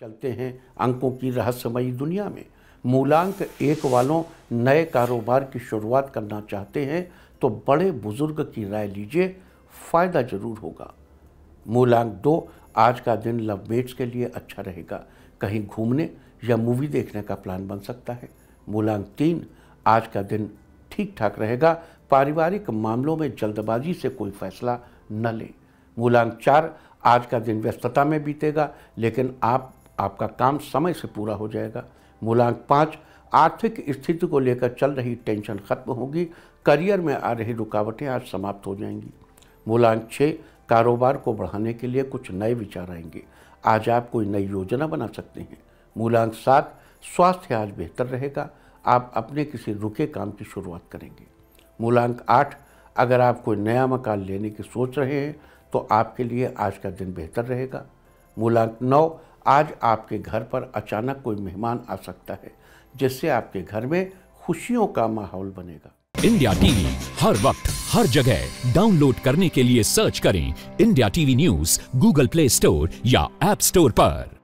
चलते हैं अंकों की रहस्यमयी दुनिया में मूलांक एक वालों नए कारोबार की शुरुआत करना चाहते हैं तो बड़े बुजुर्ग की राय लीजिए फ़ायदा ज़रूर होगा मूलांक दो आज का दिन लव मेट्स के लिए अच्छा रहेगा कहीं घूमने या मूवी देखने का प्लान बन सकता है मूलांक तीन आज का दिन ठीक ठाक रहेगा पारिवारिक मामलों में जल्दबाजी से कोई फैसला न लें मूलांक चार आज का दिन व्यस्तता में बीतेगा लेकिन आप आपका काम समय से पूरा हो जाएगा मूलांक पाँच आर्थिक स्थिति को लेकर चल रही टेंशन खत्म होगी करियर में आ रही रुकावटें आज समाप्त हो जाएंगी मूलांक छः कारोबार को बढ़ाने के लिए कुछ नए विचार आएंगे आज आप कोई नई योजना बना सकते हैं मूलांक सात स्वास्थ्य आज बेहतर रहेगा आप अपने किसी रुके काम की शुरुआत करेंगे मूलांक आठ अगर आप कोई नया मकान लेने की सोच रहे हैं तो आपके लिए आज का दिन बेहतर रहेगा मूलांक नौ आज आपके घर पर अचानक कोई मेहमान आ सकता है जिससे आपके घर में खुशियों का माहौल बनेगा इंडिया टीवी हर वक्त हर जगह डाउनलोड करने के लिए सर्च करें India TV news Google Play Store या एप स्टोर पर